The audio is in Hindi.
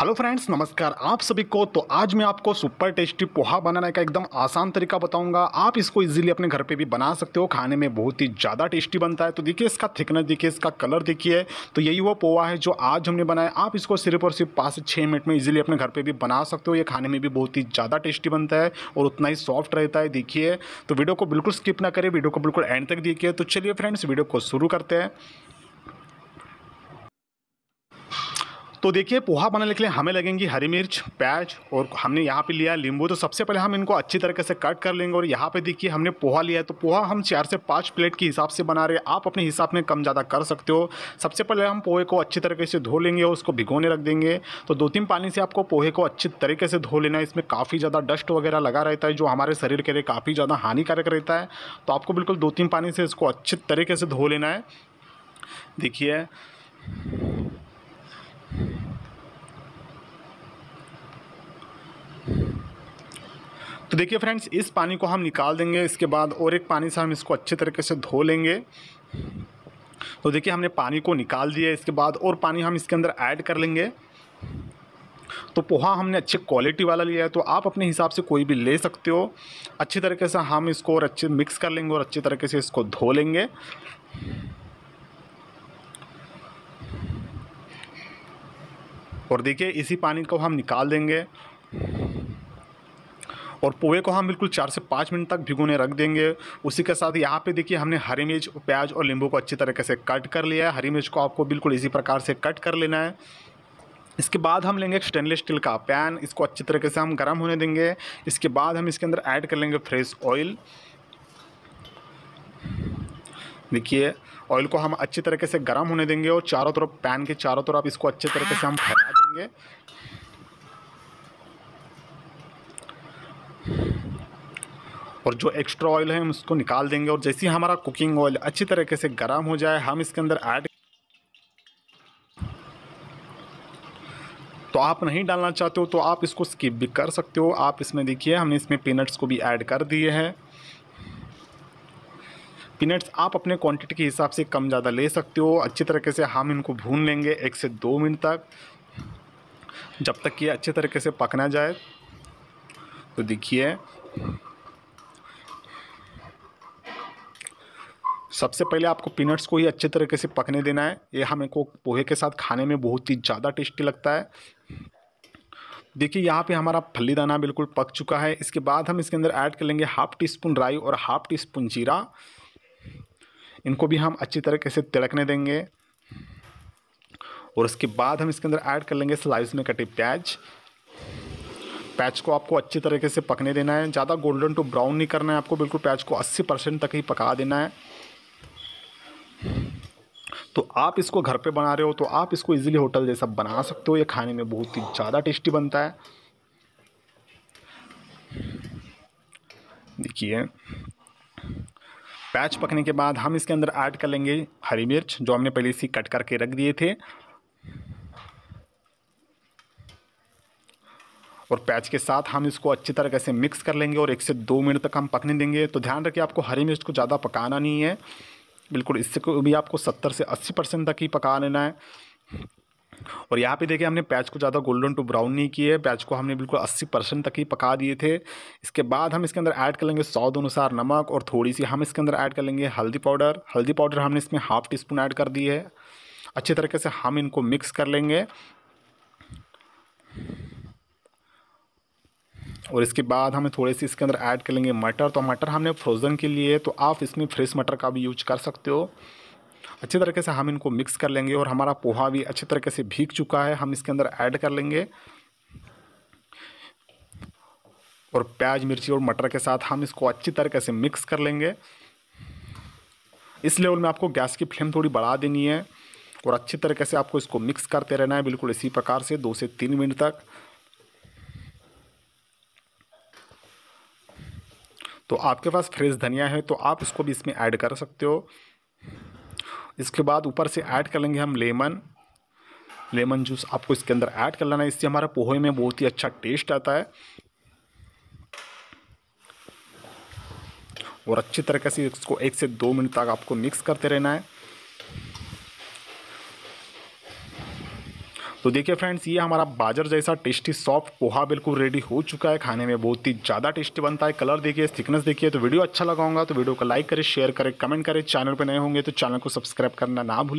हेलो फ्रेंड्स नमस्कार आप सभी को तो आज मैं आपको सुपर टेस्टी पोहा बनाने का एकदम आसान तरीका बताऊंगा आप इसको इजीली अपने घर पे भी बना सकते हो खाने में बहुत ही ज़्यादा टेस्टी बनता है तो देखिए इसका थिकनेस देखिए इसका कलर देखिए तो यही वो पोहा है जो आज हमने बनाया आप इसको सिर्फ और सिर्फ पाँच से छः मिनट में ईजिली अपने घर पर भी बना सकते हो ये खाने में भी बहुत ही ज़्यादा टेस्टी बनता है और उतना ही सॉफ्ट रहता है देखिए तो वीडियो को बिल्कुल स्किप ना करें वीडियो को बिल्कुल एंड तक देखिए तो चलिए फ्रेंड्स वीडियो को शुरू करते हैं तो देखिए पोहा बनाने के लिए हमें लगेंगी हरी मिर्च प्याज और हमने यहाँ पे लिया नींबू तो सबसे पहले हम इनको अच्छी तरीके से कट कर लेंगे और यहाँ पे देखिए हमने पोहा लिया है तो पोहा हम चार से पाँच प्लेट के हिसाब से बना रहे हैं आप अपने हिसाब में कम ज़्यादा कर सकते हो सबसे पहले हम पोहे को अच्छी तरीके से धो लेंगे और उसको भिगोने रख देंगे तो दो तीन पानी से आपको पोहे को अच्छी तरीके से धो लेना है इसमें काफ़ी ज़्यादा डस्ट वगैरह लगा रहता है जो हमारे शरीर के लिए काफ़ी ज़्यादा हानिकारक रहता है तो आपको बिल्कुल दो तीन पानी से इसको अच्छे तरीके से धो लेना है देखिए देखिए फ्रेंड्स इस पानी को हम निकाल देंगे इसके बाद और एक पानी से हम इसको अच्छे तरीके से धो लेंगे तो देखिए हमने पानी को निकाल दिया इसके बाद और पानी हम इसके अंदर ऐड कर लेंगे तो पोहा हमने अच्छी क्वालिटी वाला लिया है तो आप अपने हिसाब से कोई भी ले सकते हो अच्छी तरीके से हम इसको और अच्छे मिक्स कर लेंगे और अच्छी तरीके से इसको धो लेंगे और देखिए इसी पानी को हम निकाल देंगे और पोहे को हम बिल्कुल चार से पाँच मिनट तक भिगोने रख देंगे उसी के साथ यहाँ पे देखिए हमने हरी मिर्च प्याज और नींबू को अच्छी तरीके से कट कर लिया है हरी मिर्च को आपको बिल्कुल इसी प्रकार से कट कर लेना है इसके बाद हम लेंगे स्टेनलेस स्टील का पैन इसको अच्छी तरीके से हम गर्म होने देंगे इसके बाद हम इसके अंदर ऐड कर लेंगे फ्रेश ऑयल देखिए ऑयल को हम अच्छी तरीके से गर्म होने देंगे और चारों तरफ पैन के चारों तरफ इसको अच्छे तरीके से हम फैला देंगे और जो एक्स्ट्रा ऑयल है हम उसको निकाल देंगे और जैसे ही हमारा कुकिंग ऑयल अच्छी तरीके से गर्म हो जाए हम इसके अंदर ऐड तो आप नहीं डालना चाहते हो तो आप इसको स्किप भी कर सकते हो आप इसमें देखिए हमने इसमें पीनट्स को भी ऐड कर दिए हैं पीनट्स आप अपने क्वांटिटी के हिसाब से कम ज़्यादा ले सकते हो अच्छी तरीके से हम इनको भून लेंगे एक से दो मिनट तक जब तक ये अच्छे तरीके से पकना जाए तो देखिए सबसे पहले आपको पीनट्स को ही अच्छे तरीके से पकने देना है ये हमें को पोहे के साथ खाने में बहुत ही ज़्यादा टेस्टी लगता है देखिए यहाँ पे हमारा फली दाना बिल्कुल पक चुका है इसके बाद हम इसके अंदर ऐड कर लेंगे हाफ टी स्पून राई और हाफ टी स्पून जीरा इनको भी हम अच्छी तरीके से तिड़कने देंगे और उसके बाद हम इसके अंदर ऐड कर लेंगे स्लाइस में कटे प्याज पैच को आपको अच्छी तरीके से पकने देना है ज़्यादा गोल्डन टू ब्राउन नहीं करना है आपको बिल्कुल पैच को 80 परसेंट तक ही पका देना है तो आप इसको घर पे बना रहे हो तो आप इसको इजीली होटल जैसा बना सकते हो ये खाने में बहुत ही ज़्यादा टेस्टी बनता है देखिए पैच पकने के बाद हम इसके अंदर ऐड कर लेंगे हरी मिर्च जो हमने पहले इसी कट करके रख दिए थे और प्याज के साथ हम इसको अच्छी तरह से मिक्स कर लेंगे और एक से दो मिनट तक हम पकने देंगे तो ध्यान रखिए आपको हरी मिर्च को ज़्यादा पकाना नहीं है बिल्कुल इससे को भी आपको सत्तर से अस्सी परसेंट तक ही पका लेना है और यहाँ पे देखिए हमने पैच को ज़्यादा गोल्डन टू ब्राउन नहीं किए प्याज को हमने बिल्कुल 80 परसेंट तक ही पका दिए थे इसके बाद हम इसके अंदर ऐड कर लेंगे स्वाद अनुसार नमक और थोड़ी सी हम इसके अंदर ऐड कर लेंगे हल्दी पाउडर हल्दी पाउडर हमने इसमें हाफ़ टी स्पून ऐड कर दी है अच्छे तरीके से हम इनको मिक्स कर लेंगे और इसके बाद हमें थोड़े से इसके अंदर ऐड कर लेंगे मटर तो मटर हमने फ्रोज़न के लिए तो आप इसमें फ्रेश मटर का भी यूज कर सकते हो अच्छे तरीके से हम इनको मिक्स कर लेंगे और हमारा पोहा भी अच्छे तरीके से भीग चुका है हम इसके अंदर ऐड कर लेंगे और प्याज मिर्ची और मटर के साथ हम इसको अच्छी तरीके से मिक्स कर लेंगे इस लेवल में आपको गैस की फ्लेम थोड़ी बढ़ा देनी है और अच्छी तरीके से आपको इसको मिक्स करते रहना है बिल्कुल इसी प्रकार से दो से तीन मिनट तक तो आपके पास फ्रेश धनिया है तो आप उसको भी इसमें ऐड कर सकते हो इसके बाद ऊपर से ऐड कर लेंगे हम लेमन लेमन जूस आपको इसके अंदर ऐड कर लेना है इससे हमारा पोहे में बहुत ही अच्छा टेस्ट आता है और अच्छी तरीके से इसको एक से दो मिनट तक आपको मिक्स करते रहना है तो देखिए फ्रेंड्स ये हमारा बाजर जैसा टेस्टी सॉफ्ट पोहा बिल्कुल रेडी हो चुका है खाने में बहुत ही ज़्यादा टेस्टी बनता है कलर देखिए थिकनेस देखिए तो वीडियो अच्छा लगा होगा तो वीडियो को लाइक करें शेयर करें कमेंट करें चैनल पर नए होंगे तो चैनल को सब्सक्राइब करना ना भूलें